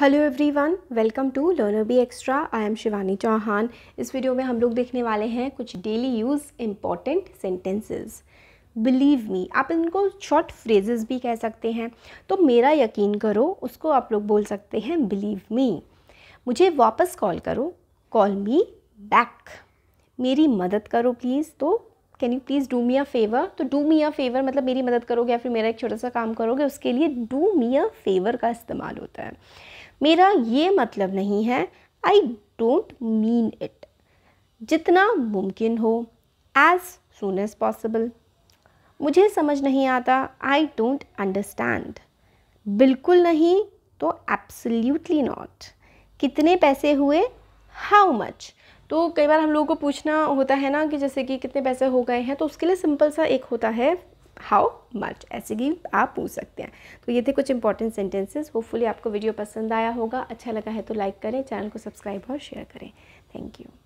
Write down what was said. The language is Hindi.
hello everyone welcome to learner B extra I am Shivani Chauhan इस वीडियो में हम लोग देखने वाले हैं कुछ daily use important sentences believe me आप इनको शॉर्ट फ्रेजेस भी कह सकते हैं तो मेरा यकीन करो उसको आप लोग बोल सकते हैं बिलीव मी मुझे वापस कॉल करो कॉल मी बैक मेरी मदद करो प्लीज़ तो can you please do me a favour तो डू मी अ फेवर मतलब मेरी मदद करोगे या फिर मेरा एक छोटा सा काम करोगे उसके लिए डू मी अ फेवर का इस्तेमाल होता है मेरा ये मतलब नहीं है आई डोंट मीन इट जितना मुमकिन हो एज सुन एज पॉसिबल मुझे समझ नहीं आता आई डोंट अंडरस्टैंड बिल्कुल नहीं तो एब्सल्यूटली नॉट कितने पैसे हुए हाउ मच तो कई बार हम लोगों को पूछना होता है ना कि जैसे कि कितने पैसे हो गए हैं तो उसके लिए सिंपल सा एक होता है हाउ मच ऐसे कि आप पूछ सकते हैं तो ये थे कुछ इंपॉर्टेंट सेंटेंसेस होपफुली आपको वीडियो पसंद आया होगा अच्छा लगा है तो लाइक करें चैनल को सब्सक्राइब और शेयर करें थैंक यू